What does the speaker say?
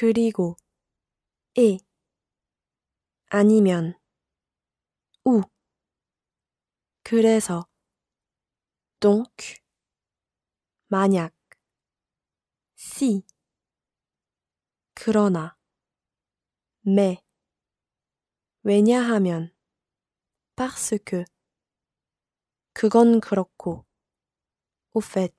그리고 에 아니면 우 그래서 donc 만약 si 그러나 mais 왜냐하면 parce que 그건 그렇고 au fait